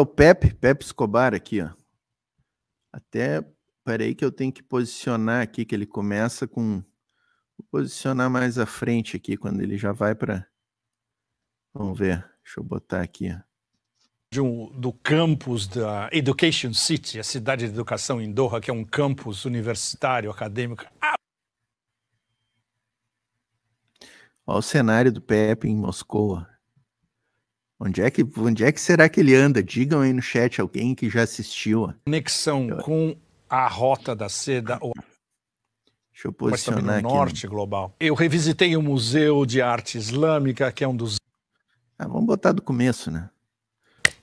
o Pepe, Pepe Escobar aqui, ó. Até, peraí que eu tenho que posicionar aqui, que ele começa com... Vou posicionar mais à frente aqui, quando ele já vai para... Vamos ver, deixa eu botar aqui, Um, do campus da Education City, a cidade de educação em Doha, que é um campus universitário, acadêmico. Ah! Olha o cenário do Pepe em Moscou. Onde é, que, onde é que será que ele anda? Digam aí no chat alguém que já assistiu. Conexão eu... com a Rota da Seda. Ou... Deixa eu posicionar no aqui, né? norte né? global. Eu revisitei o Museu de Arte Islâmica, que é um dos... Ah, vamos botar do começo, né?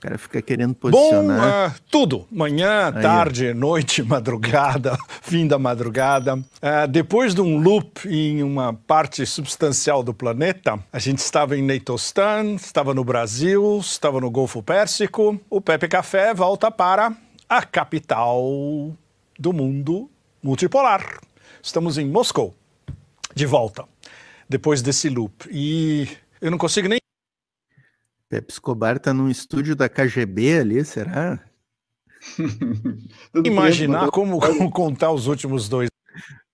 O cara fica querendo posicionar. Bom, uh, ah, tudo. Manhã, Aí, tarde, noite, madrugada, fim da madrugada. Uh, depois de um loop em uma parte substancial do planeta, a gente estava em Neitostan, estava no Brasil, estava no Golfo Pérsico. O Pepe Café volta para a capital do mundo multipolar. Estamos em Moscou, de volta, depois desse loop. E eu não consigo nem Pepe Escobar tá num estúdio da KGB ali, será? Imaginar como, como, contar os últimos dois.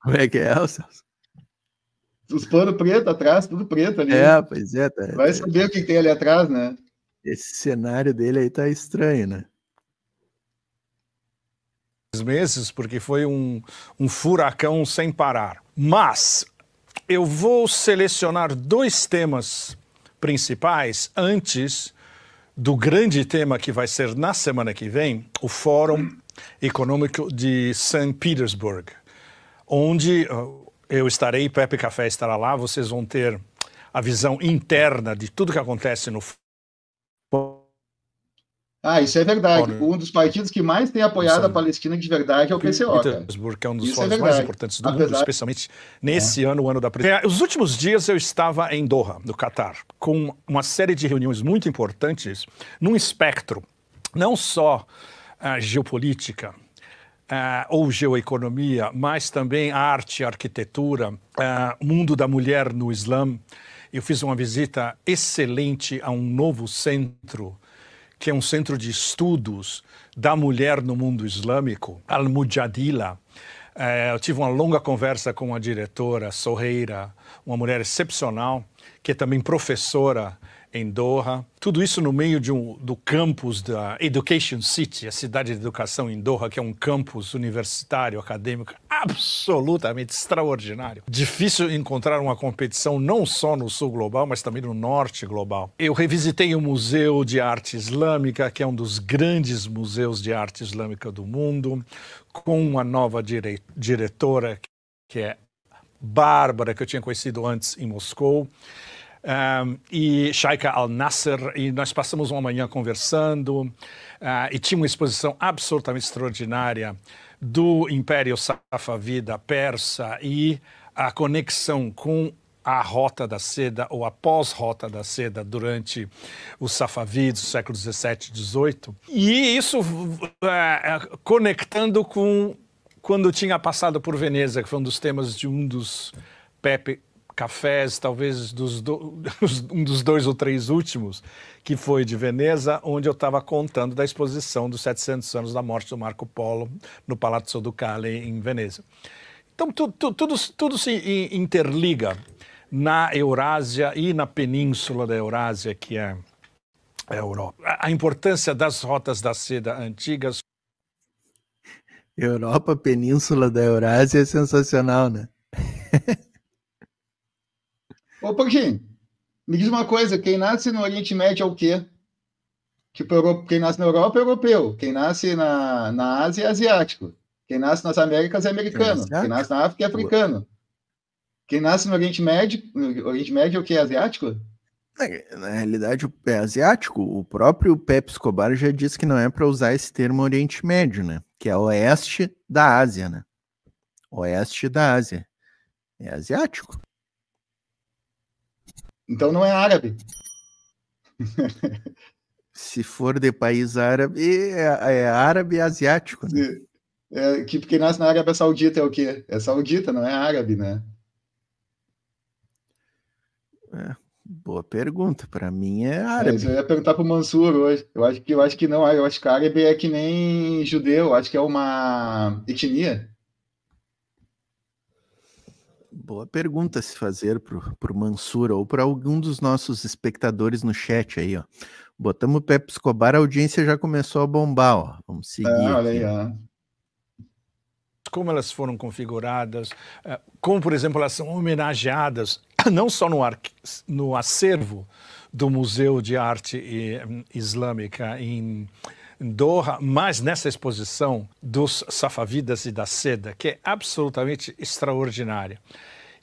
Como é que é, Celso? Os panos preto atrás, tudo preto ali. É, pois é. Tá, Vai tá. saber tá... o que tem ali atrás, né? Esse cenário dele aí tá estranho, né? meses, porque foi um, um furacão sem parar. Mas eu vou selecionar dois temas principais antes do grande tema que vai ser na semana que vem, o Fórum Econômico de São Petersburg, onde ah, eu estarei, Pepe Café estará lá, vocês vão ter a visão interna de tudo que acontece no ah, isso é verdade. Por... Um dos partidos que mais tem apoiado a Palestina de verdade é o PCO. Petersburg, é um dos fóruns é mais importantes do Apesar... mundo, especialmente nesse é. ano, o ano da presidência. É, os últimos dias eu estava em Doha, no Catar, com uma série de reuniões muito importantes num espectro, não só a ah, geopolítica, Uh, ou geoeconomia, mas também arte, arquitetura, uh, mundo da mulher no Islã. Eu fiz uma visita excelente a um novo centro que é um centro de estudos da mulher no mundo islâmico, Al-Mujadila. É, eu tive uma longa conversa com a diretora Sorreira, uma mulher excepcional, que é também professora em Doha. Tudo isso no meio de um, do campus da Education City, a cidade de educação em Doha, que é um campus universitário, acadêmico, absolutamente extraordinário. Difícil encontrar uma competição não só no sul global, mas também no norte global. Eu revisitei o Museu de Arte Islâmica, que é um dos grandes museus de arte islâmica do mundo, com uma nova dire diretora, que é Bárbara, que eu tinha conhecido antes em Moscou um, e Shaika Al-Nasser, e nós passamos uma manhã conversando, uh, e tinha uma exposição absolutamente extraordinária do Império Safavida persa e a conexão com a Rota da Seda ou a pós-Rota da Seda durante os Safavides do século 17 e XVIII. E isso ah, ah, conectando com quando tinha passado por Veneza, que foi um dos temas de um dos Pepe cafés, talvez dos do, um dos dois ou três últimos, que foi de Veneza, onde eu estava contando da exposição dos 700 anos da morte do Marco Polo no Palazzo Ducale, em Veneza. Então, tudo, tudo, tudo, tudo se interliga na Eurásia e na península da Eurásia, que é, é a Europa. A importância das rotas da seda antigas. Europa, Península da Eurásia é sensacional, né? Ô, Porquinho, me diz uma coisa: quem nasce no Oriente Médio é o quê? Tipo, quem nasce na Europa é europeu, quem nasce na, na Ásia é asiático, quem nasce nas Américas é americano, é quem nasce na África é africano. Boa. Quem nasce no Oriente Médio, no Oriente Médio é o que? É asiático? É, na realidade, é asiático. O próprio Pepe Escobar já disse que não é para usar esse termo Oriente Médio, né? Que é oeste da Ásia, né? Oeste da Ásia. É asiático. Então não é árabe. Se for de país árabe, é, é árabe asiático, né? É, que porque nasce na Arábia Saudita é o quê? É saudita, não é árabe, né? É, boa pergunta. Para mim é, é árabe. É, eu ia perguntar para o Mansur hoje. Eu acho que eu acho que não. Eu acho que árabe é que nem judeu. Eu acho que é uma etnia. Boa pergunta a se fazer para o Mansur ou para algum dos nossos espectadores no chat aí, ó. Botamos o Pepe Escobar, a audiência já começou a bombar, ó. Vamos é, seguir. É, olha aí, ó. Como elas foram configuradas, eh, como, por exemplo, elas são homenageadas, não só no, ar, no acervo do Museu de Arte eh, Islâmica em Doha, mas nessa exposição dos safavidas e da seda, que é absolutamente extraordinária.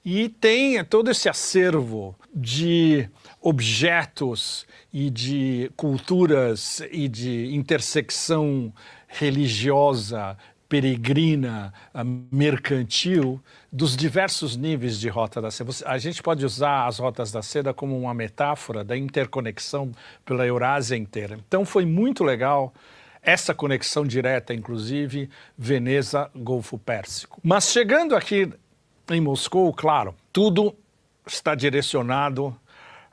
E tem todo esse acervo de objetos e de culturas e de intersecção religiosa, peregrina, ah, mercantil, dos diversos níveis de Rota da Seda. A gente pode usar as Rotas da Seda como uma metáfora da interconexão pela Eurásia inteira. Então foi muito legal essa conexão direta, inclusive Veneza, Golfo Pérsico. Mas chegando aqui em Moscou, claro, tudo está direcionado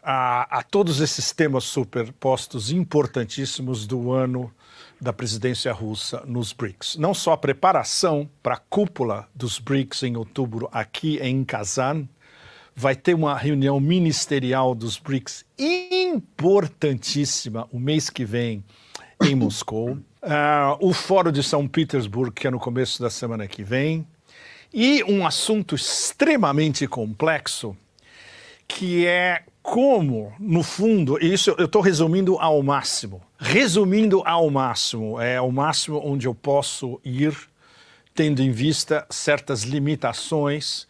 a, a, todos esses temas superpostos importantíssimos do ano da presidência russa nos BRICS. Não só a preparação para a cúpula dos BRICS em outubro aqui em Kazan, vai ter uma reunião ministerial dos BRICS importantíssima o mês que vem em Moscou. Uh, o Fórum de São Petersburgo, que é no começo da semana que vem. E um assunto extremamente complexo, que é como, no fundo, e isso eu estou resumindo ao máximo. Resumindo ao máximo, é o máximo onde eu posso ir, tendo em vista certas limitações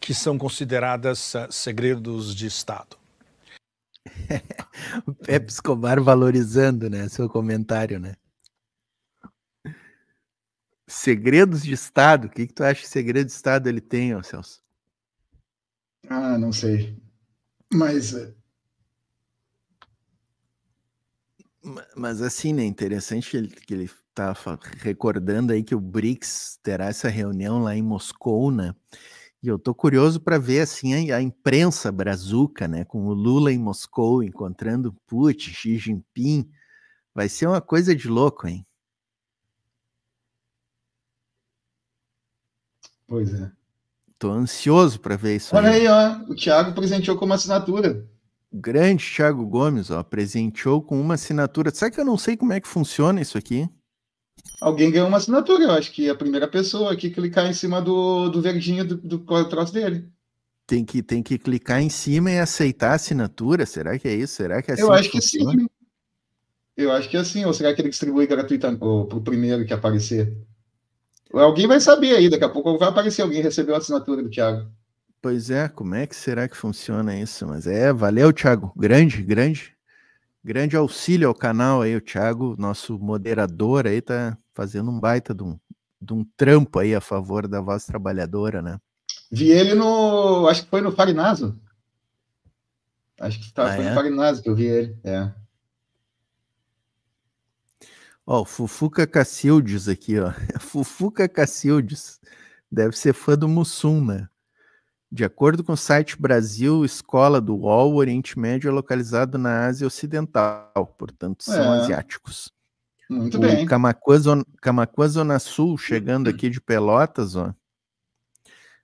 que são consideradas eh, segredos de Estado. o Pepe Escobar valorizando né, seu comentário, né? Segredos de Estado. O que, que tu acha que segredo de Estado ele tem, ô Celso? Ah, não sei. Mas. Eh, mas assim, né? Interessante que ele, que ele tá recordando aí que o BRICS terá essa reunião lá em Moscou, né? E eu tô curioso para ver assim a, imprensa brazuca, né, com o Lula em Moscou encontrando Putin, Xi Jinping, vai ser uma coisa de louco, hein? Pois é. Tô ansioso para ver isso. Olha aí. aí, ó. O Thiago presenteou com uma assinatura. O grande Thiago Gomes, ó, presenteou com uma assinatura. Sabe que eu não sei como é que funciona isso aqui? Alguém ganhou uma assinatura, eu acho que é a primeira pessoa que clicar em cima do, do verdinho do, do, do é troço dele. Tem que, tem que clicar em cima e aceitar a assinatura? Será que é isso? Será que é assim? Eu acho que, que sim. Eu acho que é assim. Ou será que ele distribui gratuitamente para o primeiro que aparecer? Alguém vai saber aí, daqui a pouco vai aparecer alguém recebeu a assinatura do Thiago. Pois é, como é que será que funciona isso? Mas é, valeu, Thiago. Grande, grande, grande auxílio ao canal aí, o Thiago, nosso moderador aí, tá fazendo um baita de um, de um trampo aí a favor da voz trabalhadora, né? Vi ele no. Acho que foi no Farinazo. Acho que tá, ah, foi é? no Farinazo que eu vi ele. É. Ó, Fufuca Cacildes aqui, ó. Fufuca Cacildes deve ser fã do Mussum, né? De acordo com o site Brasil Escola do UOL, o Oriente Médio é localizado na Ásia Ocidental, portanto são é. asiáticos. Muito o bem. Camacuã Zona, Camacuã Zona Sul, chegando hum. aqui de Pelotas, ó.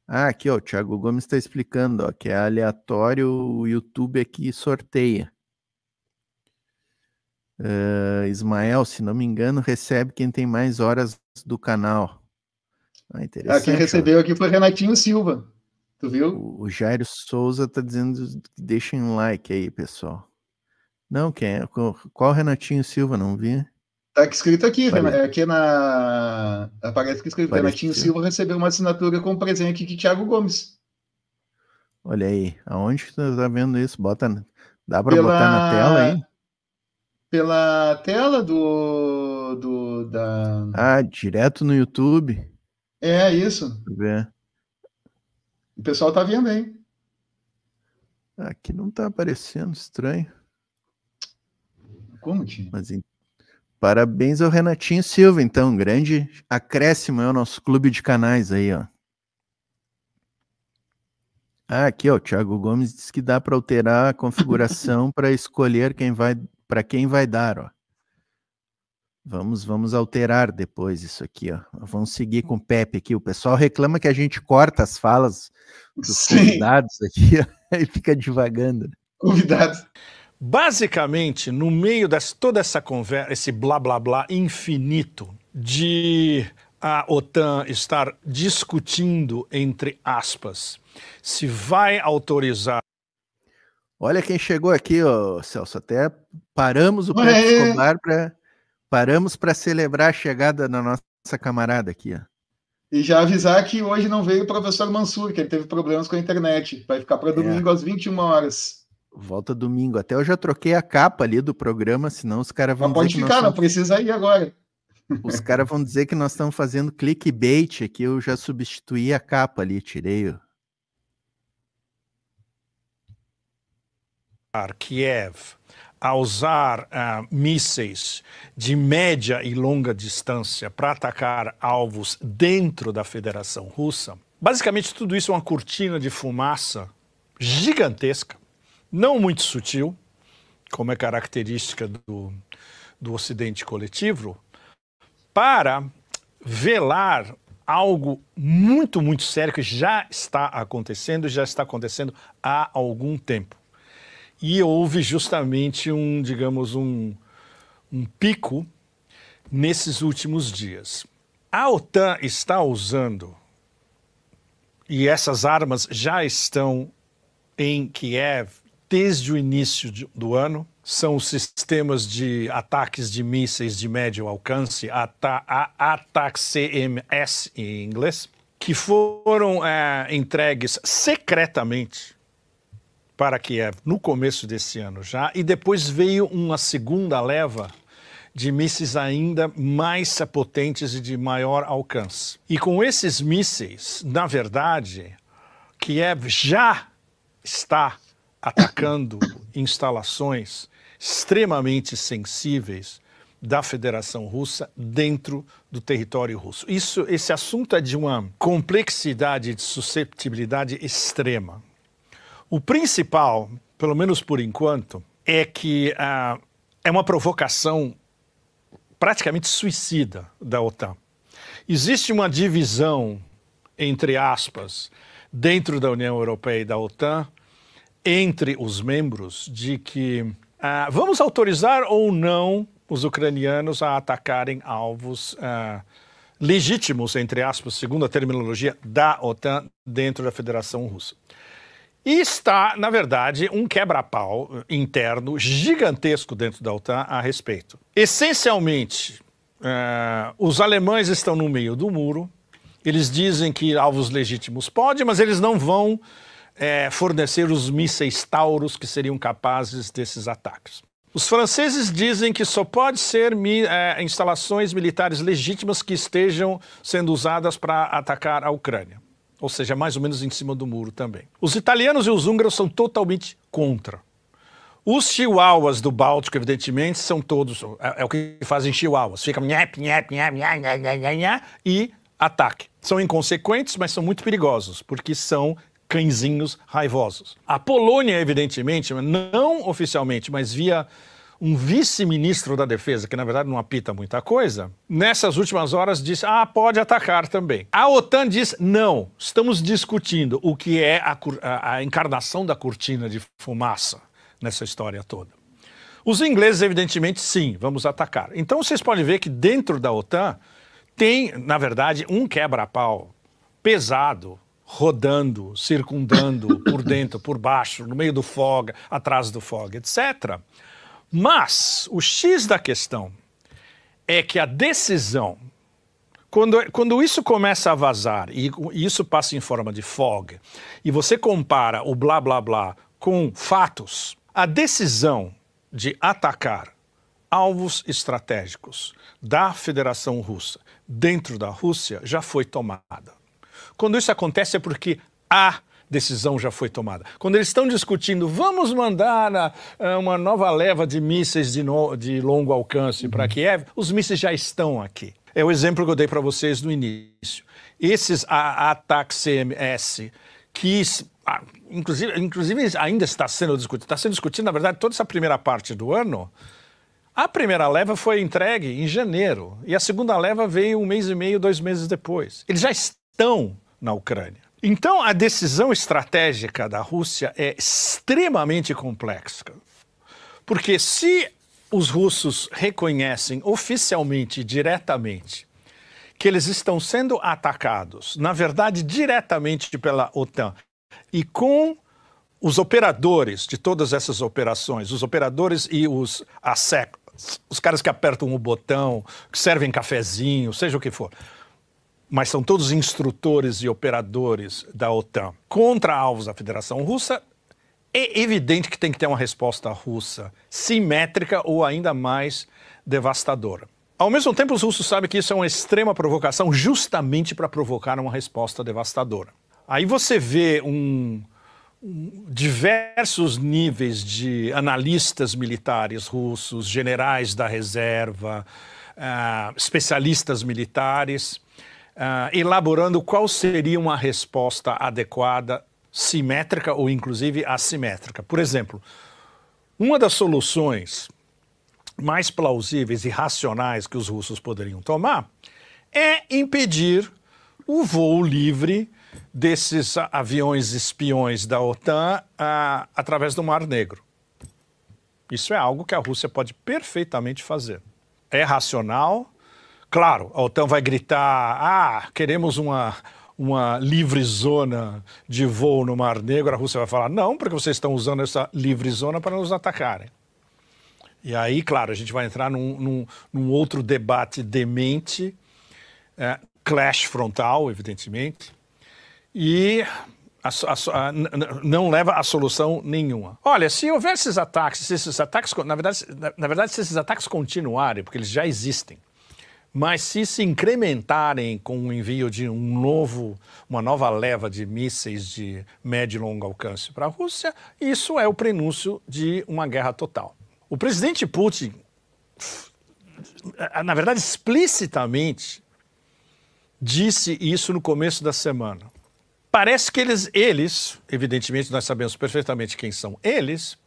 Ah, aqui, ó, o Thiago Gomes está explicando, ó, que é aleatório, o YouTube aqui sorteia. Uh, Ismael, se não me engano, recebe quem tem mais horas do canal. Ah, interessante. Ah, quem recebeu aqui foi Renatinho Silva. Tu viu? O, Jairo Souza tá dizendo que deixem um like aí, pessoal. Não, quem é? Qual Renatinho Silva? Não vi. Tá escrito aqui, Parece. aqui na. Aparece que escrito. Renatinho que... Silva recebeu uma assinatura com presente de Thiago Gomes. Olha aí, aonde que tu tá vendo isso? Bota, dá para Pela... botar na tela aí? pela tela do, do da Ah, direto no YouTube. É isso. Ver. O pessoal tá vendo aí. Aqui não tá aparecendo, estranho. Como, tio? Mas em... parabéns ao Renatinho Silva, então, grande acréscimo é o nosso clube de canais aí, ó. Ah, aqui, ó, o Thiago Gomes disse que dá para alterar a configuração para escolher quem vai para quem vai dar, ó. Vamos, vamos alterar depois isso aqui, ó. Vamos seguir com o Pepe aqui. O pessoal reclama que a gente corta as falas dos Sim. convidados aqui, ó, e fica divagando. Né? Convidados. Basicamente, no meio de toda essa conversa, esse blá blá blá infinito de a OTAN estar discutindo, entre aspas, se vai autorizar Olha quem chegou aqui, ó Celso. Até paramos o pré Escobar para paramos para celebrar a chegada da nossa camarada aqui. Ó. E já avisar que hoje não veio o professor Mansur, que ele teve problemas com a internet. Vai ficar para é. domingo é. às 21 horas. Volta domingo. Até eu já troquei a capa ali do programa, senão os caras vão. Não pode ficar, não precisa ir agora. Os caras vão dizer que nós estamos fazendo clickbait aqui. Eu já substituí a capa ali, tirei Kiev a usar uh, mísseis de média e longa distância para atacar alvos dentro da Federação Russa, basicamente tudo isso é uma cortina de fumaça gigantesca, não muito sutil, como é característica do, do Ocidente coletivo, para velar algo muito, muito sério que já está acontecendo e já está acontecendo há algum tempo. E houve justamente um, digamos, um, um pico nesses últimos dias. A OTAN está usando, e essas armas já estão em Kiev desde o início do ano, são os sistemas de ataques de mísseis de médio alcance, ATA, ATAC-CMS em inglês, que foram é, entregues secretamente para Kiev é no começo desse ano já, e depois veio uma segunda leva de mísseis ainda mais potentes e de maior alcance. E com esses mísseis, na verdade, Kiev já está atacando instalações extremamente sensíveis da Federação Russa dentro do território russo. Isso, esse assunto é de uma complexidade de susceptibilidade extrema. O principal, pelo menos por enquanto, é que ah, é uma provocação praticamente suicida da OTAN. Existe uma divisão, entre aspas, dentro da União Europeia e da OTAN, entre os membros, de que ah, vamos autorizar ou não os ucranianos a atacarem alvos ah, legítimos, entre aspas, segundo a terminologia da OTAN, dentro da Federação Russa. E está, na verdade, um quebra-pau interno gigantesco dentro da OTAN a respeito. Essencialmente, é, os alemães estão no meio do muro, eles dizem que alvos legítimos pode, mas eles não vão é, fornecer os mísseis Taurus que seriam capazes desses ataques. Os franceses dizem que só pode ser é, instalações militares legítimas que estejam sendo usadas para atacar a Ucrânia ou seja, mais ou menos em cima do muro também. Os italianos e os húngaros são totalmente contra. Os chihuahuas do Báltico, evidentemente, são todos. É, é o que fazem chihuahuas. Ficam nhep, nhep, nhep, nhep, nhep, nhep, nhep, e ataque. São inconsequentes, mas são muito perigosos, porque são cãezinhos raivosos. A Polônia, evidentemente, não oficialmente, mas via um vice-ministro da Defesa, que na verdade não apita muita coisa, nessas últimas horas disse: ah, pode atacar também. A OTAN diz: não, estamos discutindo o que é a, a, encarnação da cortina de fumaça nessa história toda. Os ingleses, evidentemente, sim, vamos atacar. Então vocês podem ver que dentro da OTAN tem, na verdade, um quebra-pau pesado rodando, circundando por dentro, por baixo, no meio do fog, atrás do fog, etc. Mas o X da questão é que a decisão, quando, quando isso começa a vazar e, e isso passa em forma de fog, e você compara o blá blá blá com fatos, a decisão de atacar alvos estratégicos da Federação Russa dentro da Rússia já foi tomada. Quando isso acontece é porque há decisão já foi tomada. Quando eles estão discutindo, vamos mandar eh, uma nova leva de mísseis de, no, de longo alcance uhum. para Kiev, os mísseis já estão aqui. É o exemplo que eu dei para vocês no início. Esses ataques CMS, que inclusive, inclusive ainda está sendo discutido, está sendo discutido, na verdade, toda essa primeira parte do ano. A primeira leva foi entregue em janeiro e a segunda leva veio um mês e meio, dois meses depois. Eles já estão na Ucrânia. Então, a decisão estratégica da Rússia é extremamente complexa. Porque se os russos reconhecem oficialmente, diretamente, que eles estão sendo atacados, na verdade, diretamente pela OTAN, e com os operadores de todas essas operações, os operadores e os ASEC, os caras que apertam o botão, que servem cafezinho, seja o que for mas são todos instrutores e operadores da OTAN, contra alvos da Federação Russa, é evidente que tem que ter uma resposta russa simétrica ou ainda mais devastadora. Ao mesmo tempo, os russos sabem que isso é uma extrema provocação justamente para provocar uma resposta devastadora. Aí você vê um, um, diversos níveis de analistas militares russos, generais da reserva, uh, especialistas militares, uh, elaborando qual seria uma resposta adequada, simétrica ou inclusive assimétrica. Por exemplo, uma das soluções mais plausíveis e racionais que os russos poderiam tomar é impedir o voo livre desses aviões espiões da OTAN ah, através do Mar Negro. Isso é algo que a Rússia pode perfeitamente fazer. É racional, Claro, a OTAN vai gritar: ah, queremos uma, uma livre zona de voo no Mar Negro. A Rússia vai falar: não, porque vocês estão usando essa livre zona para nos atacarem. E aí, claro, a gente vai entrar num, num, num outro debate demente, é, clash frontal, evidentemente, e a, a, a, não leva a solução nenhuma. Olha, se houver esses ataques, se esses ataques, na verdade, na, na verdade, se esses ataques continuarem, porque eles já existem, mas se se incrementarem com o envio de um novo, uma nova leva de mísseis de médio e longo alcance para a Rússia, isso é o prenúncio de uma guerra total. O presidente Putin, na verdade, explicitamente disse isso no começo da semana. Parece que eles, eles, evidentemente nós sabemos perfeitamente quem são eles,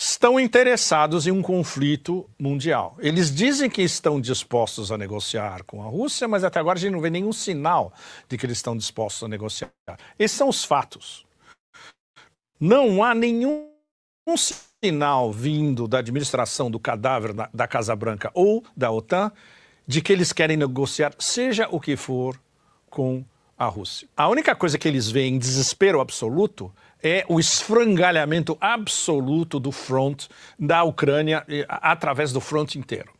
estão interessados em um conflito mundial. Eles dizem que estão dispostos a negociar com a Rússia, mas até agora a gente não vê nenhum sinal de que eles estão dispostos a negociar. Esses são os fatos. Não há nenhum sinal vindo da administração do cadáver da Casa Branca ou da OTAN de que eles querem negociar, seja o que for, com a Rússia. A única coisa que eles veem em desespero absoluto é o esfrangalhamento absoluto do front da Ucrânia através do front inteiro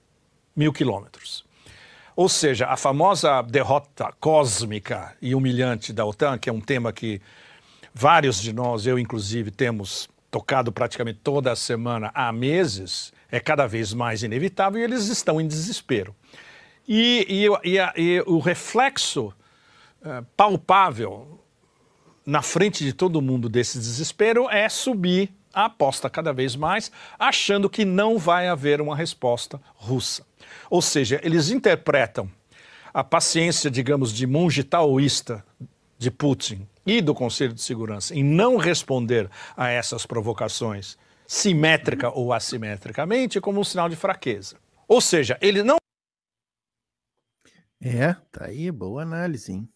mil quilômetros. Ou seja, a famosa derrota cósmica e humilhante da OTAN, que é um tema que vários de nós, eu inclusive, temos tocado praticamente toda semana há meses, é cada vez mais inevitável e eles estão em desespero. E, e, e, e o reflexo uh, palpável na frente de todo mundo desse desespero é subir a aposta cada vez mais, achando que não vai haver uma resposta russa. Ou seja, eles interpretam a paciência, digamos, de monge taoísta de Putin e do Conselho de Segurança em não responder a essas provocações simétrica ou assimetricamente como um sinal de fraqueza. Ou seja, ele não. É, tá aí, boa análise, hein?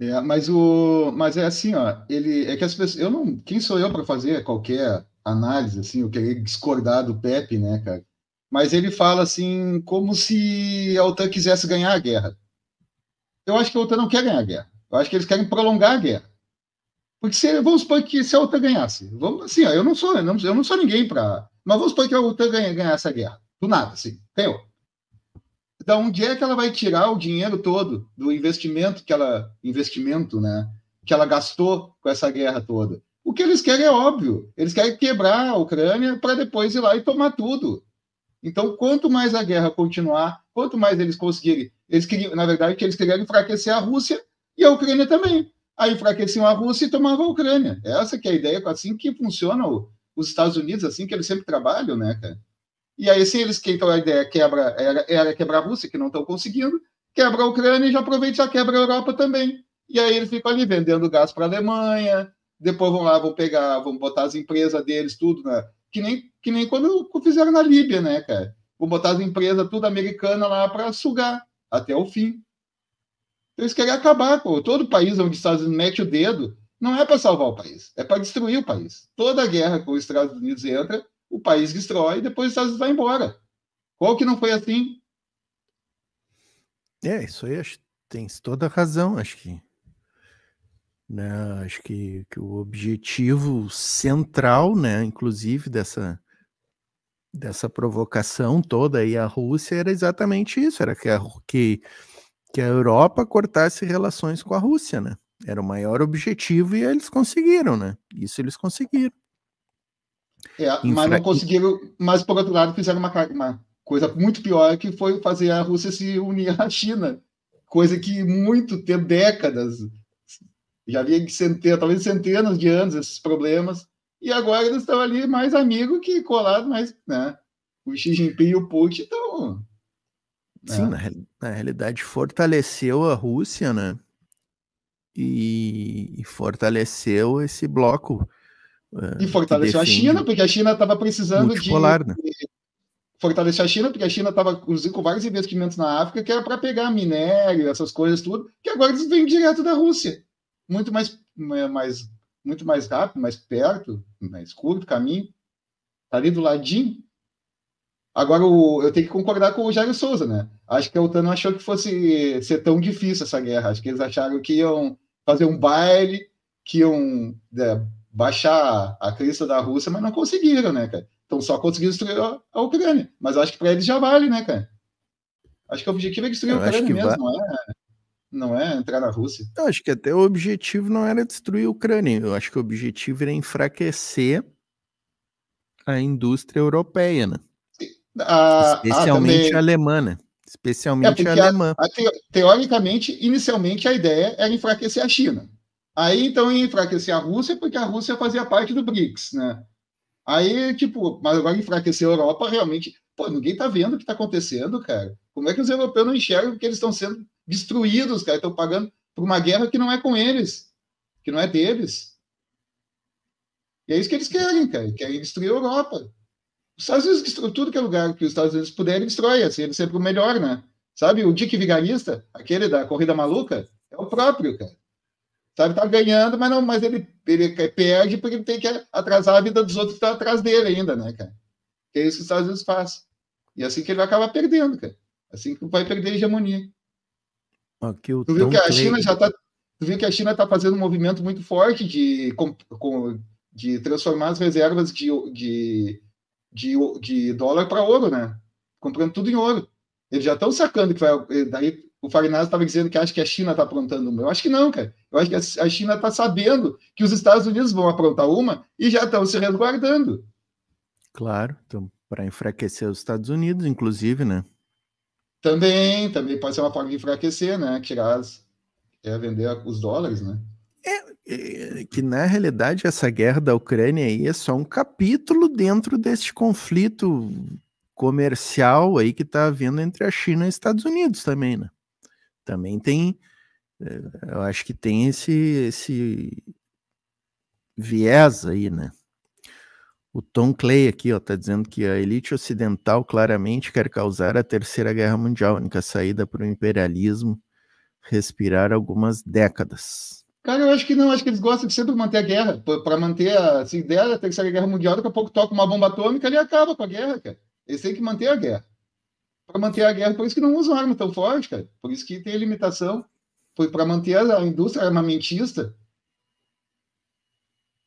É, mas o, mas é assim, ó, ele é que as pessoas, eu não, quem sou eu para fazer qualquer análise assim, eu queria discordar do Pepe, né, cara? Mas ele fala assim, como se a OTAN quisesse ganhar a guerra. Eu acho que a OTAN não quer ganhar a guerra. Eu acho que eles querem prolongar a guerra. Porque se vamos supor que se a OTAN ganhasse, vamos assim, ó, eu não sou, eu não, eu não sou ninguém para, mas vamos supor que a OTAN ganha, ganhasse a guerra do nada, assim, eu da onde é que ela vai tirar o dinheiro todo do investimento que ela investimento, né, que ela gastou com essa guerra toda. O que eles querem é óbvio, eles querem quebrar a Ucrânia para depois ir lá e tomar tudo. Então, quanto mais a guerra continuar, quanto mais eles conseguirem, eles queriam, na verdade, que eles queriam enfraquecer a Rússia e a Ucrânia também. Aí enfraqueciam a Rússia e tomavam a Ucrânia. Essa que é a ideia, assim que funcionam os Estados Unidos, assim que eles sempre trabalham, né, cara? E aí, se eles queitam a ideia, quebra, era, é, era é, é quebrar a Rússia, que não estão conseguindo, quebra a Ucrânia e já aproveita já quebra a Europa também. E aí eles ficam ali vendendo gás para a Alemanha, depois vão lá, vão pegar, vão botar as empresas deles, tudo, né? Que nem, que nem quando fizeram na Líbia, né, cara? Vão botar as empresas tudo americana lá para sugar até o fim. Então, eles querem acabar com todo país onde os Estados Unidos mete o dedo, não é para salvar o país, é para destruir o país. Toda guerra que os Estados Unidos entra o país destrói e depois os Estados Unidos vai embora. Qual que não foi assim? É, isso aí acho, tem toda razão, acho que. Né, acho que, que o objetivo central, né, inclusive, dessa, dessa provocação toda aí à Rússia era exatamente isso, era que a, que, que a Europa cortasse relações com a Rússia, né? Era o maior objetivo e eles conseguiram, né? Isso eles conseguiram. É, mas não conseguiram, mas por outro lado fizeram uma, uma coisa muito pior que foi fazer a Rússia se unir à China, coisa que muito tempo, décadas, já havia centenas, talvez centenas de anos esses problemas, e agora eles estão ali mais amigos que colados, mas né, o Xi Jinping e o Putin estão. Né. Sim, na, na, realidade fortaleceu a Rússia, né? E, e fortaleceu esse bloco é, e fortaleceu né? a China, porque a China estava precisando de. Né? Fortaleceu a China, porque a China estava com vários investimentos na África, que era para pegar minério, essas coisas, tudo, que agora eles vêm direto da Rússia. Muito mais, né, mais, muito mais rápido, mais perto, mais curto caminho. Está ali do ladinho. Agora, o, eu tenho que concordar com o Jair Souza, né? Acho que a OTAN não achou que fosse ser tão difícil essa guerra. Acho que eles acharam que iam fazer um baile, que iam é, baixar a crença da Rússia, mas não conseguiram, né, cara? Então só conseguiram destruir a, Ucrânia. Mas acho que para eles já vale, né, cara? Acho que o objetivo é destruir eu a Ucrânia mesmo, vai... não é? Não é entrar na Rússia. Eu acho que até o objetivo não era destruir a Ucrânia. Eu acho que o objetivo era enfraquecer a indústria europeia, né? Ah, ah, especialmente ah, a alemã, né? É, especialmente é a alemã. A, a, teoricamente, inicialmente, a ideia era enfraquecer a China. Aí então ia enfraquecer a Rússia, porque a Rússia fazia parte do BRICS, né? Aí, tipo, mas agora enfraquecer a Europa realmente. Pô, ninguém tá vendo o que tá acontecendo, cara. Como é que os europeus não enxergam que eles estão sendo destruídos, cara? Estão pagando por uma guerra que não é com eles, que não é deles. E é isso que eles querem, cara. Querem destruir a Europa. Os Estados Unidos destruem tudo que é lugar que os Estados Unidos puderem, destrói. Assim, ele sempre o melhor, né? Sabe, o Dick Vigarista, aquele da corrida maluca, é o próprio, cara sabe? Tá ganhando, mas não, mas ele, ele perde porque ele tem que atrasar a vida dos outros que estão tá atrás dele ainda, né, cara? Que é isso que os Estados Unidos faz. E é assim que ele acaba perdendo, cara. É assim que vai perder a hegemonia. Aqui o tu viu que a China já tá, tu viu que a China está fazendo um movimento muito forte de, com, com, de transformar as reservas de, de, de, de dólar para ouro, né? Comprando tudo em ouro. Eles já estão sacando que vai, daí o Farinaz estava dizendo que acha que a China está aprontando uma. Eu acho que não, cara. Eu acho que a China está sabendo que os Estados Unidos vão aprontar uma e já estão se resguardando. Claro, então, para enfraquecer os Estados Unidos, inclusive, né? Também, também pode ser uma forma de enfraquecer, né? Tirar as, é, vender os dólares, né? É, é, que na realidade essa guerra da Ucrânia aí é só um capítulo dentro deste conflito comercial aí que está havendo entre a China e os Estados Unidos também, né? Também tem, eh, eu acho que tem esse, esse viés aí, né? O Tom Clay aqui está dizendo que a elite ocidental claramente quer causar a Terceira Guerra Mundial, a única saída para o imperialismo respirar algumas décadas. Cara, eu acho que não, acho que eles gostam de sempre manter a guerra, para manter a, se der a Terceira Guerra Mundial, daqui a pouco toca uma bomba atômica e acaba com a guerra, cara. Eles têm que manter a guerra para manter a guerra. Por isso que não usam arma tão forte, cara. Por isso que tem limitação. Foi para manter a indústria armamentista.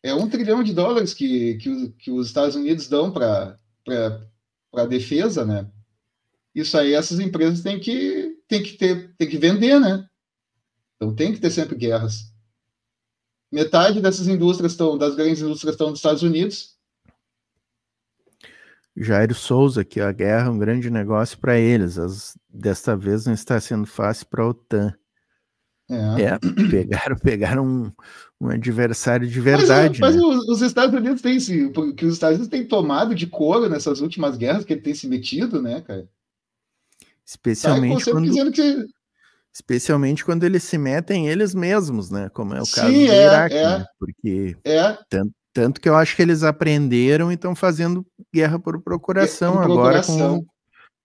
É um trilhão de dólares que, que, que os Estados Unidos dão para a defesa, né? Isso aí essas empresas têm que, têm que, ter, têm que vender, né? Então tem que ter sempre guerras. Metade dessas indústrias estão, das grandes indústrias estão nos Estados Unidos, Jair Souza, que a guerra é um grande negócio para eles. As, desta vez não está sendo fácil para a OTAN. É. é, pegaram, pegaram um, um adversário de é, verdade. Mas, mas né? os, os, Estados Unidos têm se, porque os Estados Unidos têm tomado de couro nessas últimas guerras que ele tem se metido, né, cara? Especialmente tá, quando, que... especialmente quando eles se metem eles mesmos, né? Como é o caso Sim, do é, Iraque, é, né? Porque é. tanto, tanto que eu acho que eles aprenderam e estão fazendo guerra por procuração, por procuração. agora com,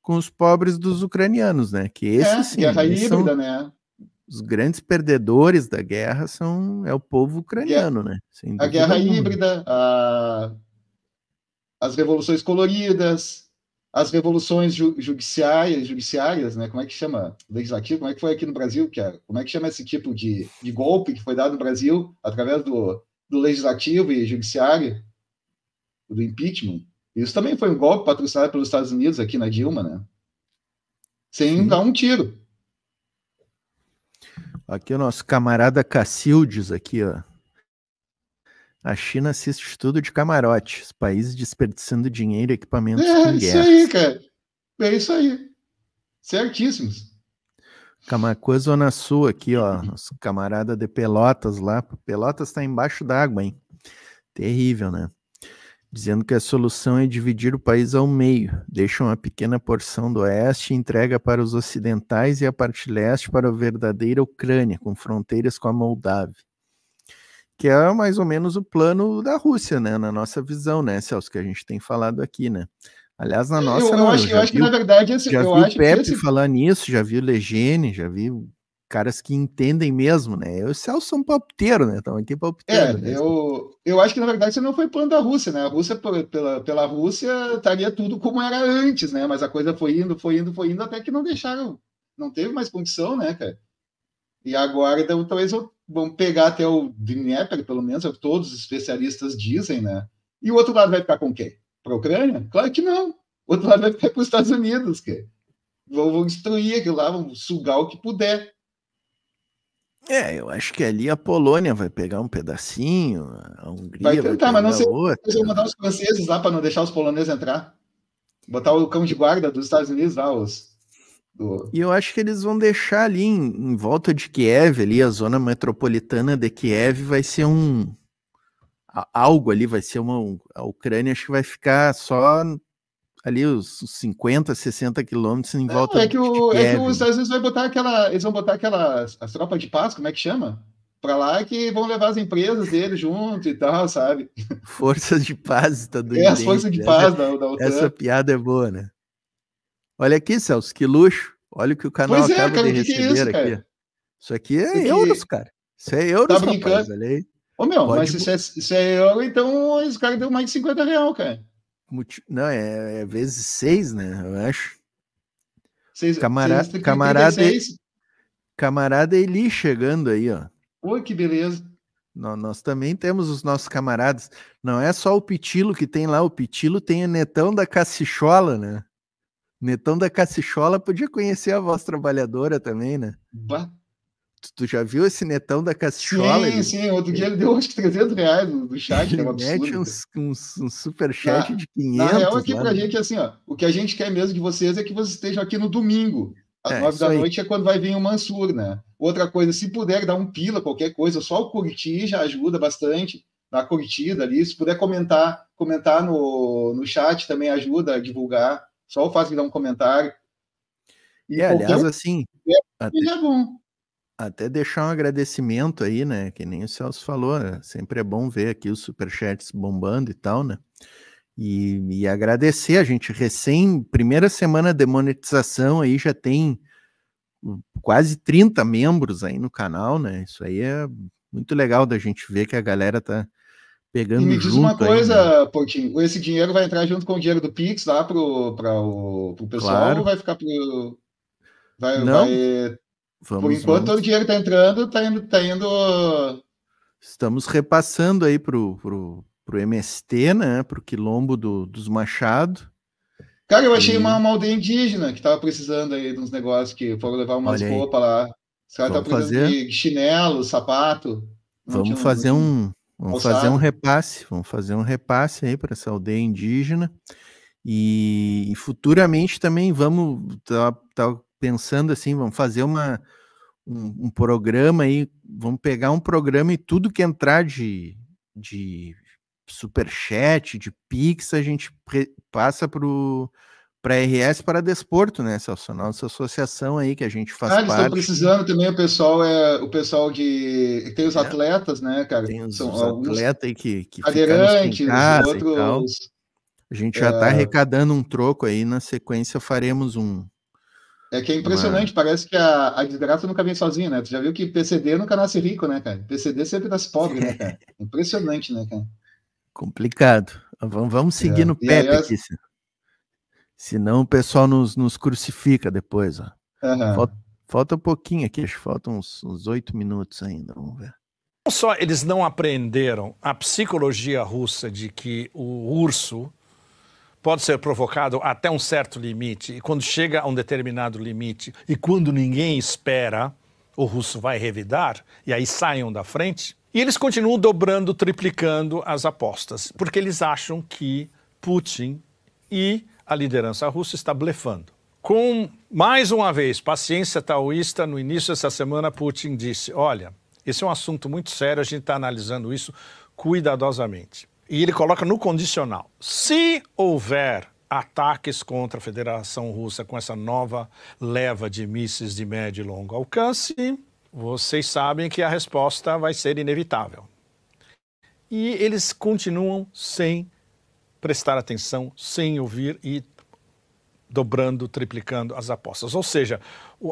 com, os pobres dos ucranianos, né? Que é, esse é, sim, guerra híbrida, são, né? Os grandes perdedores da guerra são é o povo ucraniano, né? a guerra alguma. híbrida, a, as revoluções coloridas, as revoluções ju, judiciárias, judiciárias, né? Como é que chama? Legislativo? Como é que foi aqui no Brasil, cara? É, como é que chama esse tipo de, de golpe que foi dado no Brasil através do do legislativo e judiciário, do impeachment, isso também foi um golpe patrocinado pelos Estados Unidos aqui na Dilma, né? Sem Sim. dar um tiro. Aqui o nosso camarada Cacildes aqui, ó. A China assiste tudo de camarote, os países desperdiçando dinheiro e equipamentos é, com É isso aí, cara. É isso aí. Certíssimos. Camacuã Zona Sul aqui, ó. Os camarada de Pelotas lá. Pelotas está embaixo d'água, hein? Terrível, né? Dizendo que a solução é dividir o país ao meio. Deixa uma pequena porção do oeste e entrega para os ocidentais e a parte leste para a verdadeira Ucrânia, com fronteiras com a Moldávia. Que é mais ou menos o plano da Rússia, né? Na nossa visão, né, Celso? Que a gente tem falado aqui, né? Aliás, na nossa. Eu, eu não, acho, eu acho vi, que, na verdade, esse, já eu vi acho o Pepe esse... falar nisso, já vi o Legene, já vi caras que entendem mesmo, né? Eu e o Celso são palpiteiro, né? Estão aqui é, palpiteiro. É, eu, eu acho que na verdade isso não foi plano da Rússia, né? A Rússia, pela, pela Rússia, estaria tudo como era antes, né? Mas a coisa foi indo, foi indo, foi indo, até que não deixaram, não teve mais condição, né, cara? E agora, então, talvez vão pegar até o Dnieper, pelo menos, é o que todos os especialistas dizem, né? E o outro lado vai ficar com quem? para a Ucrânia? Claro que não. O outro lado vai ficar para os Estados Unidos, que Vão, vão destruir aquilo lá, vão sugar o que puder. É, eu acho que ali a Polônia vai pegar um pedacinho, a Hungria vai tentar, vai mas não sei. Outra. Vão mandar os franceses lá para não deixar os poloneses entrar. Botar o cão de guarda dos Estados Unidos lá, os. E eu acho que eles vão deixar ali em, em volta de Kiev, ali a zona metropolitana de Kiev vai ser um, algo ali vai ser uma. A Ucrânia acho que vai ficar só ali os 50, 60 quilômetros em volta é, é que o, de Kiev. É que os né? Estados Unidos vai botar aquela, eles vão botar aquelas as tropas de paz, como é que chama? Para lá que vão levar as empresas dele junto e tal, sabe? Forças de paz doido. É, as forças de né? paz essa, da, da OTAN. Essa piada é boa, né? Olha aqui, Celso, que luxo. Olha o que o canal pois é, acaba cara, de receber que é isso, aqui. Cara? Isso aqui é euros, cara. Isso é euros, tá brincando. rapaz, olha aí. Ô, meu, Pode... mas se, é, se é euro, então esse cara deu mais de 50 real, cara. Não, é, é vezes 6, né? Eu acho. Seis, camarada, seis, camarada, camarada Eli chegando aí, ó. Oi, que beleza. Nós, nós, também temos os nossos camaradas. Não é só o Pitilo que tem lá, o Pitilo tem o Netão da Cacichola, né? Netão da Cacichola podia conhecer a voz trabalhadora também, né? Bah. Tu já viu esse netão da Castichola? Sim, ele... sim. Outro dia ele deu acho que 300 reais no chat, ele é um absurdo. Mete uns, uns, um superchat de 500. Na real, aqui é pra gente, assim, ó, o que a gente quer mesmo de vocês é que vocês estejam aqui no domingo. Às é, da noite é quando vai vir o Mansur, né? Outra coisa, se puder dar um pila, qualquer coisa, só o curtir já ajuda bastante. na curtida ali. Se puder comentar, comentar no, no chat também ajuda a divulgar. Só o fato de dar um comentário. E é, aliás, assim. É, até... é bom. Até deixar um agradecimento aí, né? Que nem o Celso falou, né? sempre é bom ver aqui os superchats bombando e tal, né? E, e, agradecer, a gente recém, primeira semana de monetização aí já tem hum, quase 30 membros aí no canal, né? Isso aí é muito legal da gente ver que a galera tá pegando e me diz uma coisa, aí, né? Portinho, esse dinheiro vai entrar junto com o dinheiro do Pix lá pro, pra o, pro pessoal claro. ou vai ficar pro... Vai, Não. Vai Vamos, Por enquanto, vamos. o dinheiro está entrando, está indo, tá indo. Estamos repassando aí para o MST, né? Para o quilombo do, dos Machado. Cara, eu achei e... uma, uma, aldeia indígena que estava precisando aí de uns negócios que foram levar umas roupas lá. Os caras estão precisando fazer... de chinelo, sapato. vamos fazer um. Vamos fazer um repasse, vamos fazer um repasse aí para essa aldeia indígena. E, e, futuramente também vamos. Tá, tá pensando assim, vamos fazer uma, um, um, programa aí, vamos pegar um programa e tudo que entrar de, de superchat, de Pix, a gente passa para para RS para Desporto, né? Essa nossa associação aí que a gente faz ah, eles parte. Estão precisando também o pessoal é o pessoal de tem os é. atletas, né, cara? Tem os, São os atletas aí que, que outros. A gente já está é. arrecadando um troco aí. Na sequência faremos um, é que é impressionante, Mas... parece que a, a desgraça nunca vem sozinha, né? Tu já viu que PCD nunca nasce rico, né, cara? PCD sempre nasce pobre, né, cara? Impressionante, né, cara? Complicado. Vamos, vamos é. seguir é. no pé, aqui. As... Senão o pessoal nos, nos crucifica depois, ó. Uhum. Falta, falta, um pouquinho aqui, acho que faltam uns oito minutos ainda, vamos ver. Não só eles não aprenderam a psicologia russa de que o urso pode ser provocado até um certo limite, e quando chega a um determinado limite, e quando ninguém espera, o russo vai revidar, e aí saiam da frente. E eles continuam dobrando, triplicando as apostas, porque eles acham que Putin e a liderança russa está blefando. Com, mais uma vez, paciência taoísta, no início dessa semana, Putin disse: Olha, esse é um assunto muito sério, a gente está analisando isso cuidadosamente. E ele coloca no condicional: se houver ataques contra a Federação Russa com essa nova leva de mísseis de médio e longo alcance, vocês sabem que a resposta vai ser inevitável. E eles continuam sem prestar atenção, sem ouvir e dobrando, triplicando as apostas. Ou seja,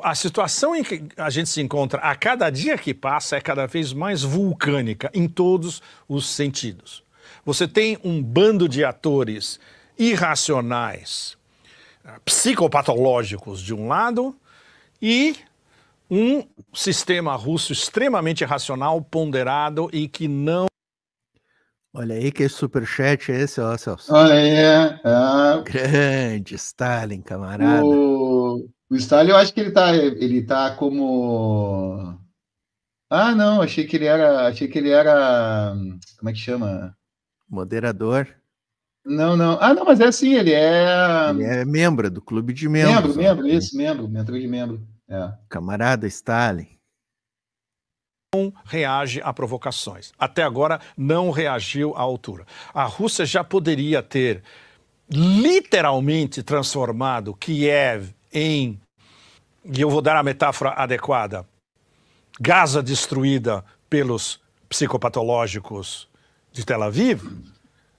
a situação em que a gente se encontra a cada dia que passa é cada vez mais vulcânica em todos os sentidos. Você tem um bando de atores irracionais, ah, psicopatológicos de um lado e um sistema russo extremamente racional, ponderado e que não. Olha aí que superchat é esse, ó, Celso. Olha aí, é. é... Grande Stalin, camarada. O... o, Stalin, eu acho que ele tá, ele tá como. Ah, não, achei que ele era. Achei que ele era. Como é que chama? Moderador. Não, não. Ah, não, mas é assim, ele é. Ele é membro do clube de membros. Membro, membro, né? isso, membro, mentoria de membro. É. Camarada Stalin. Não reage a provocações. Até agora não reagiu à altura. A Rússia já poderia ter literalmente transformado Kiev em, e eu vou dar a metáfora adequada, Gaza destruída pelos psicopatológicos de Tel Aviv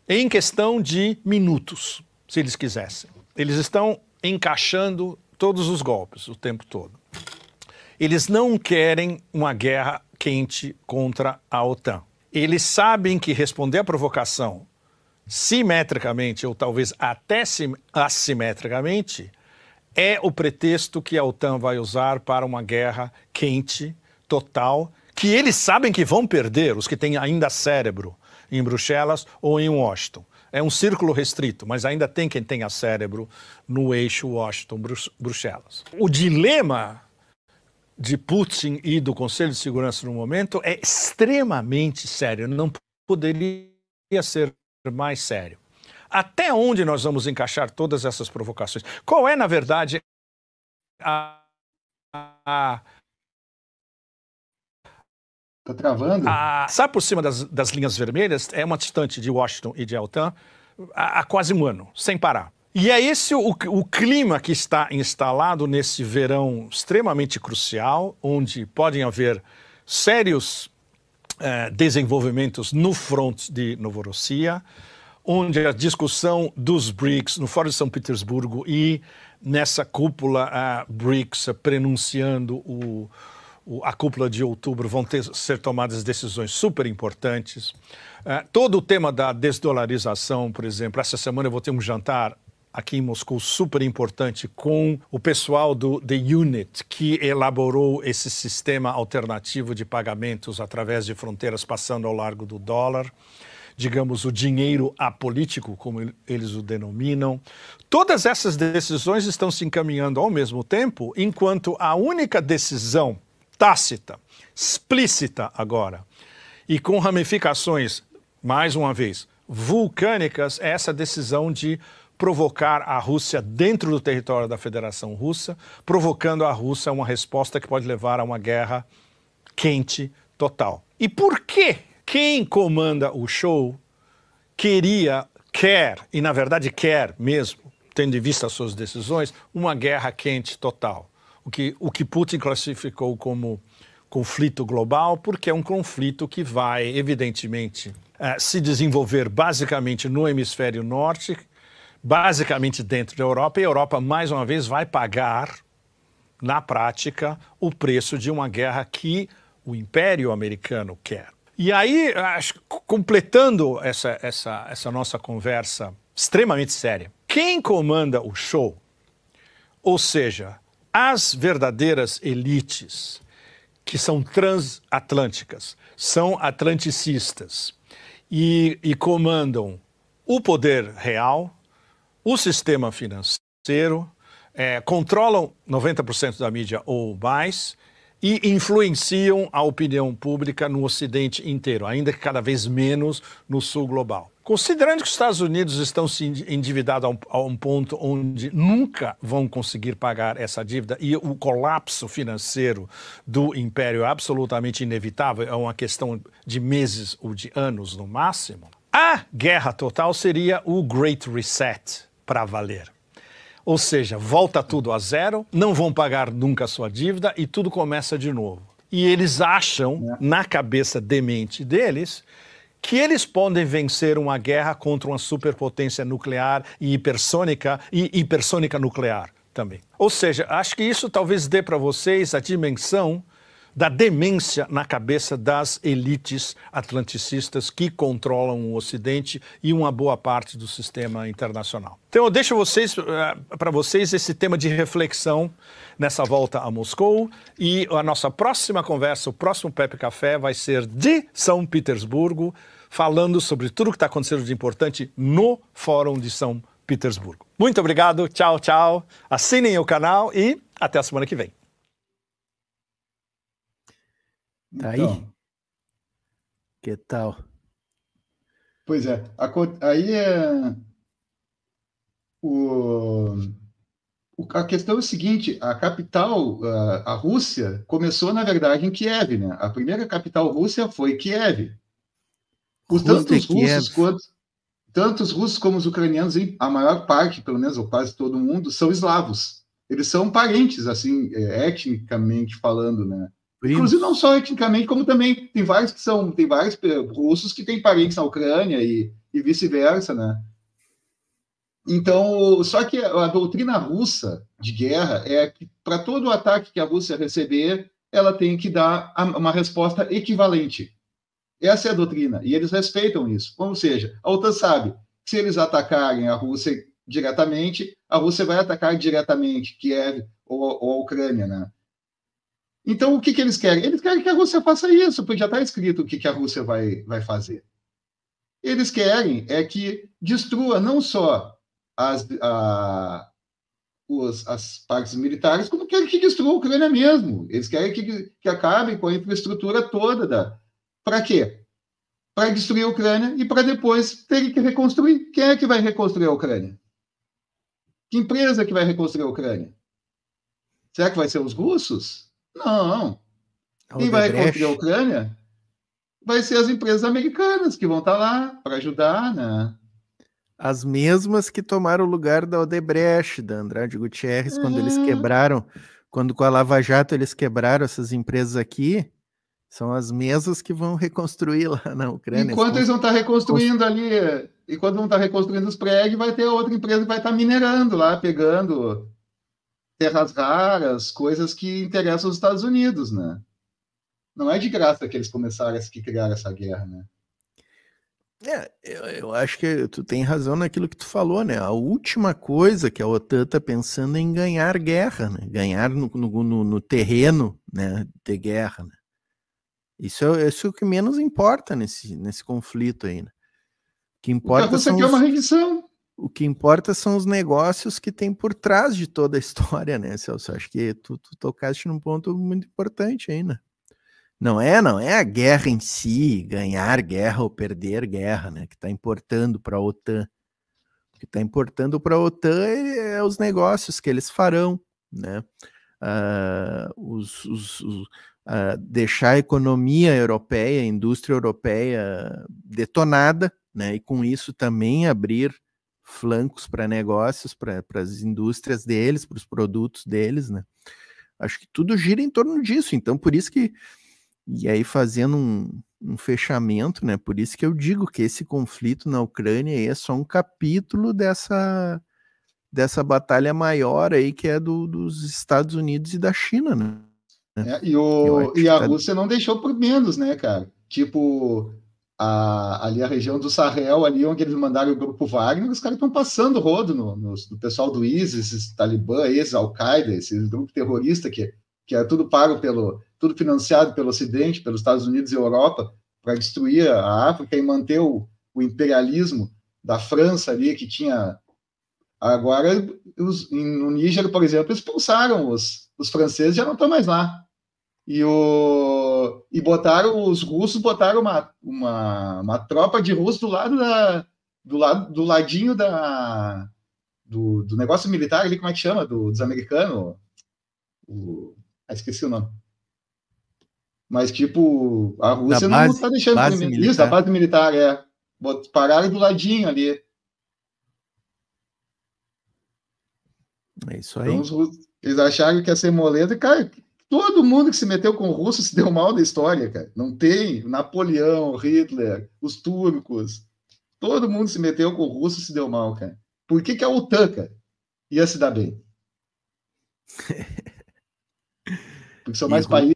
em questão de minutos, se eles quisessem. Eles estão encaixando todos os golpes o tempo todo. Eles não querem uma guerra quente contra a OTAN. Eles sabem que responder à provocação simetricamente ou talvez até assimetricamente é o pretexto que a OTAN vai usar para uma guerra quente, total, que eles sabem que vão perder, os que têm ainda cérebro em Bruxelas ou em Washington. É um círculo restrito, mas ainda tem quem tenha cérebro no eixo Washington-Bruxelas. O dilema de Putin e do Conselho de Segurança no momento é extremamente sério, não poderia ser mais sério. Até onde nós vamos encaixar todas essas provocações? Qual é, na verdade, a, a, Tá travando? A, sabe por cima das, das linhas vermelhas é uma distante de Washington e de Altan há, há quase um ano, sem parar. E é esse o, o, clima que está instalado nesse verão extremamente crucial, onde podem haver sérios eh, desenvolvimentos no front de Novorossia, onde a discussão dos BRICS no Fórum de São Petersburgo e nessa cúpula a BRICS prenunciando o, o, a cúpula de outubro vão ter, ser tomadas decisões super importantes. Ah, todo o tema da desdolarização, por exemplo, essa semana eu vou ter um jantar aqui em Moscou super importante com o pessoal do The Unit, que elaborou esse sistema alternativo de pagamentos através de fronteiras passando ao largo do dólar. Digamos, o dinheiro apolítico, como eles o denominam. Todas essas decisões estão se encaminhando ao mesmo tempo, enquanto a única decisão tácita, explícita agora, e com ramificações, mais uma vez, vulcânicas, é essa decisão de provocar a Rússia dentro do território da Federação Russa, provocando a Rússia uma resposta que pode levar a uma guerra quente total. E por que quem comanda o show queria, quer, e na verdade quer mesmo, tendo em vista as suas decisões, uma guerra quente total? o que, o que Putin classificou como conflito global, porque é um conflito que vai, evidentemente, eh, se desenvolver basicamente no hemisfério norte, basicamente dentro da Europa, e a Europa, mais uma vez, vai pagar, na prática, o preço de uma guerra que o Império Americano quer. E aí, completando essa, essa, essa nossa conversa extremamente séria, quem comanda o show, ou seja, as verdadeiras elites, que são transatlânticas, são atlanticistas e, e comandam o poder real, o sistema financeiro, é, controlam 90% da mídia ou mais e influenciam a opinião pública no Ocidente inteiro, ainda que cada vez menos no Sul global. Considerando que os Estados Unidos estão se endividados a um, a um ponto onde nunca vão conseguir pagar essa dívida e o colapso financeiro do império é absolutamente inevitável, é uma questão de meses ou de anos no máximo, a guerra total seria o Great Reset para valer. Ou seja, volta tudo a zero, não vão pagar nunca a sua dívida e tudo começa de novo. E eles acham, é. na cabeça demente deles, que eles podem vencer uma guerra contra uma superpotência nuclear e hipersônica e hipersônica nuclear também. Ou seja, acho que isso talvez dê para vocês a dimensão da demência na cabeça das elites atlanticistas que controlam o Ocidente e uma boa parte do sistema internacional. Então, eu deixo vocês, eh, para vocês esse tema de reflexão nessa volta a Moscou. E a nossa próxima conversa, o próximo Pepe Café, vai ser de São Petersburgo, falando sobre tudo o que está acontecendo de importante no Fórum de São Petersburgo. Muito obrigado, tchau, tchau. Assinem o canal e até a semana que vem. Tá então, aí? Que tal? Pois é. A, aí é. O, a questão é o seguinte: a capital, a, a Rússia, começou, na verdade, em Kiev. Né? A primeira capital russa foi Kiev. tanto os russos Kiev. quanto. Tanto os russos como os ucranianos, a maior parte, pelo menos, ou quase todo mundo, são eslavos. Eles são parentes, assim, é, etnicamente falando, né? Primos. Inclusive não só etnicamente, como também tem vários que são, tem vários russos que têm parentes na Ucrânia e, e vice-versa, né? Então, só que a doutrina russa de guerra é que para todo o ataque que a Rússia receber, ela tem que dar uma resposta equivalente. Essa é a doutrina, e eles respeitam isso. Ou seja, a OTAN sabe que se eles atacarem a Rússia diretamente, a Rússia vai atacar diretamente Kiev ou, ou a Ucrânia, né? Então, o que, que eles querem? Eles querem que a Rússia faça isso, porque já está escrito o que, que a Rússia vai, vai fazer. Eles querem é que destrua não só as, a, os, as partes militares, como querem que destrua a Ucrânia mesmo. Eles querem que, que acabe com a infraestrutura toda. Da... Para quê? Para destruir a Ucrânia e para depois ter que reconstruir. Quem é que vai reconstruir a Ucrânia? Que empresa que vai reconstruir a Ucrânia? Será que vai ser os russos? Não. Quem vai reconstruir a Ucrânia vai ser as empresas americanas que vão estar tá lá para ajudar, né? As mesmas que tomaram o lugar da Odebrecht, da Andrade Gutierrez, é. quando eles uhum. quebraram, quando com a Lava Jato eles quebraram essas empresas aqui, são as mesmas que vão reconstruir lá na Ucrânia. Enquanto eles vão estar tá reconstruindo ali, enquanto vão estar tá reconstruindo os prédios, vai ter outra empresa que vai estar minerando lá, pegando terras raras, coisas que interessam os Estados Unidos, né? Não é de graça que eles começaram a criar essa guerra, né? É, eu, eu, acho que tu tem razão naquilo que tu falou, né? A última coisa que a OTAN tá pensando é em ganhar guerra, né? Ganhar no, no, no terreno, né? De guerra, né? Isso é, isso é o que menos importa nesse, nesse conflito aí, né? O que então, importa o que você são quer uma revisão o que importa são os negócios que tem por trás de toda a história, né, Celso? Acho que tu, tu tocaste num ponto muito importante ainda. Né? Não é, não é a guerra em si, ganhar guerra ou perder guerra, né? Que está importando para a OTAN. O que está importando para a OTAN é, é, os negócios que eles farão, né? Uh, os, os, os uh, deixar a economia europeia, a indústria europeia detonada, né? E com isso também abrir flancos para negócios, para as indústrias deles, para os produtos deles, né? Acho que tudo gira em torno disso. Então, por isso que. E aí, fazendo um, um fechamento, né? Por isso que eu digo que esse conflito na Ucrânia é só um capítulo dessa, dessa batalha maior aí que é do, dos Estados Unidos e da China, né? É, e, o, e a tá... Rússia não deixou por menos, né, cara? Tipo, a, ali a região do Sahel, ali onde eles mandaram o grupo Wagner, os caras estão passando rodo no, no, no, pessoal do ISIS, Talibã, ex Al-Qaeda, esse grupo terrorista que, que é tudo pago pelo, tudo financiado pelo Ocidente, pelos Estados Unidos e Europa, para destruir a África e manter o, o imperialismo da França ali, que tinha Agora, os, no Níger, por exemplo, expulsaram os, os franceses, já não estão mais lá. E, o, e botaram os russos botaram uma, uma, uma tropa de russos do lado da do lado do ladinho da do, do negócio militar ali como é que chama do, dos americanos o, ah, esqueci o nome mas tipo a Rússia não está deixando base militar. isso da base militar é pararam do ladinho ali é isso então, aí então, os, eles acharam que ia ser moleza e cara Todo mundo que se meteu com o russo se deu mal na história, cara. Não tem Napoleão, Hitler, os turcos. Todo mundo se meteu com o russo se deu mal, cara. Por que, que é a OTAN, cara, ia se dar bem? Porque são mais e, países.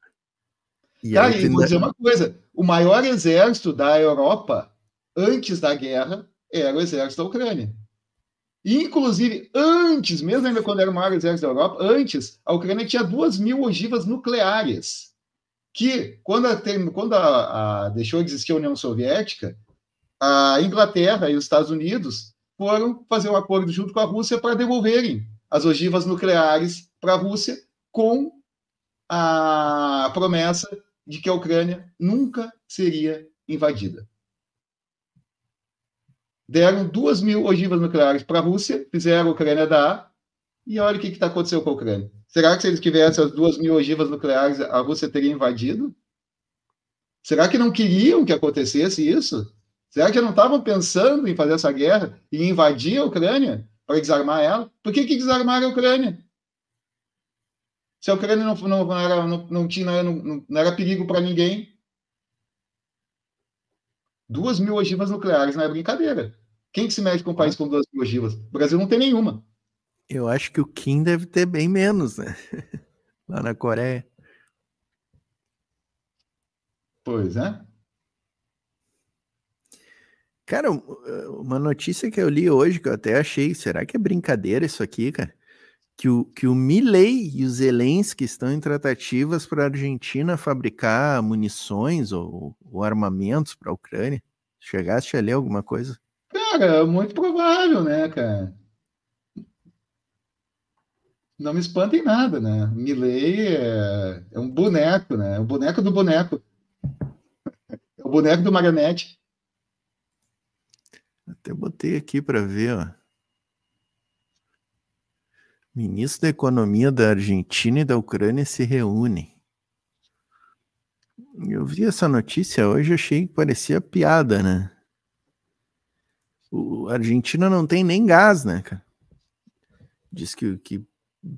E cara, tá aí, vou dizer uma coisa: o maior exército da Europa antes da guerra era o exército da Ucrânia. Inclusive, antes, mesmo ainda quando era o maior exército da Europa, antes, a Ucrânia tinha duas mil ogivas nucleares, que, quando, a, quando a, a, deixou de existir a União Soviética, a Inglaterra e os Estados Unidos foram fazer um acordo junto com a Rússia para devolverem as ogivas nucleares para a Rússia, com a promessa de que a Ucrânia nunca seria invadida deram duas mil ogivas nucleares para a Rússia, fizeram a Ucrânia dar, e olha o que está acontecendo com a Ucrânia. Será que se eles tivessem as duas mil ogivas nucleares, a Rússia teria invadido? Será que não queriam que acontecesse isso? Será que não estavam pensando em fazer essa guerra e invadir a Ucrânia para desarmar ela? Por que, que desarmaram a Ucrânia? Se a Ucrânia não, não, não era, não, não, tinha, não, não era perigo para ninguém, Duas mil ogivas nucleares não é brincadeira. Quem que se mede com um país com duas mil ogivas? O Brasil não tem nenhuma. Eu acho que o Kim deve ter bem menos, né? Lá na Coreia. Pois é. Cara, uma notícia que eu li hoje, que eu até achei, será que é brincadeira isso aqui, cara? que o, que o Milley e o Zelensky estão em tratativas para a Argentina fabricar munições ou, ou armamentos para a Ucrânia? Chegaste a ler alguma coisa? Cara, muito provável, né, cara? Não me espanta em nada, né? Milley é, é um boneco, né? É o boneco do boneco. É o boneco do marionete. Até botei aqui para ver, ó. Ministro da Economia da Argentina e da Ucrânia se reúnem. Eu vi essa notícia hoje, achei que parecia piada, né? O, a Argentina não tem nem gás, né, cara? Diz que, que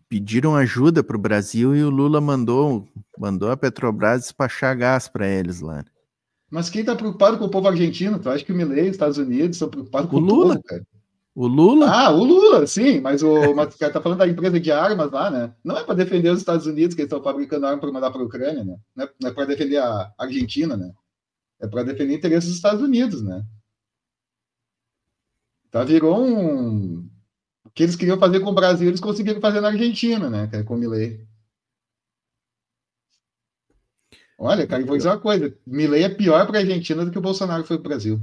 pediram ajuda para o Brasil e o Lula mandou, mandou a Petrobras despachar gás para eles lá. Né? Mas quem está preocupado com o povo argentino? Tu acha que o Milei, Estados Unidos, estão preocupados com o, Lula? O povo, cara? O Lula? Ah, o Lula, sim, mas o, cara tá falando da empresa de armas lá, né? Não é para defender os Estados Unidos que estão fabricando arma para mandar para a Ucrânia, né? Não é, é para defender a Argentina, né? É para defender interesses dos Estados Unidos, né? Tá virou um o que eles queriam fazer com o Brasil, eles conseguiram fazer na Argentina, né, é com o Milley. Olha, cara, vou dizer uma coisa, Milley é pior para a Argentina do que o Bolsonaro foi para o Brasil.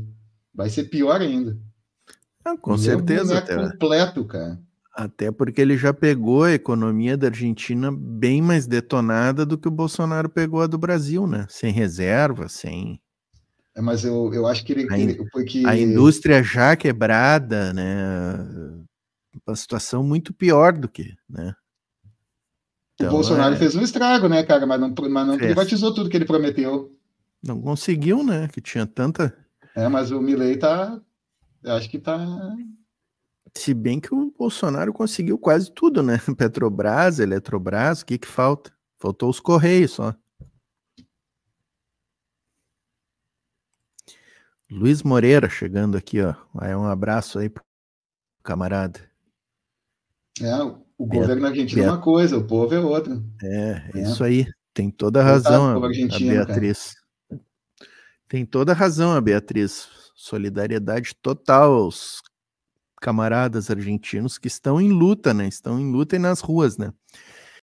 Vai ser pior ainda. Ah, com é certeza. É até, né? completo, cara. Até porque ele já pegou a economia da Argentina bem mais detonada do que o Bolsonaro pegou a do Brasil, né? Sem reserva, sem. É, mas eu, eu acho que ele, a, in... a indústria já quebrada, né? Uma situação muito pior do que, né? Então, o Bolsonaro é... fez um estrago, né, cara? Mas não, mas não privatizou tudo que ele prometeu. Não conseguiu, né? Que tinha tanta. É, mas o Milley tá, acho que tá. Se bem que o Bolsonaro conseguiu quase tudo, né? Petrobras, Eletrobras, o que que falta? Faltou os Correios só. Luiz Moreira chegando aqui, ó. Aí um abraço aí pro camarada. É, o governo argentino Beat... é uma coisa, o povo é outra. É, é, isso aí. Tem toda a razão, a, a Beatriz. Cara. Tem toda a razão a Beatriz Solidariedade total aos camaradas argentinos que estão em luta, né? Estão em luta e nas ruas, né?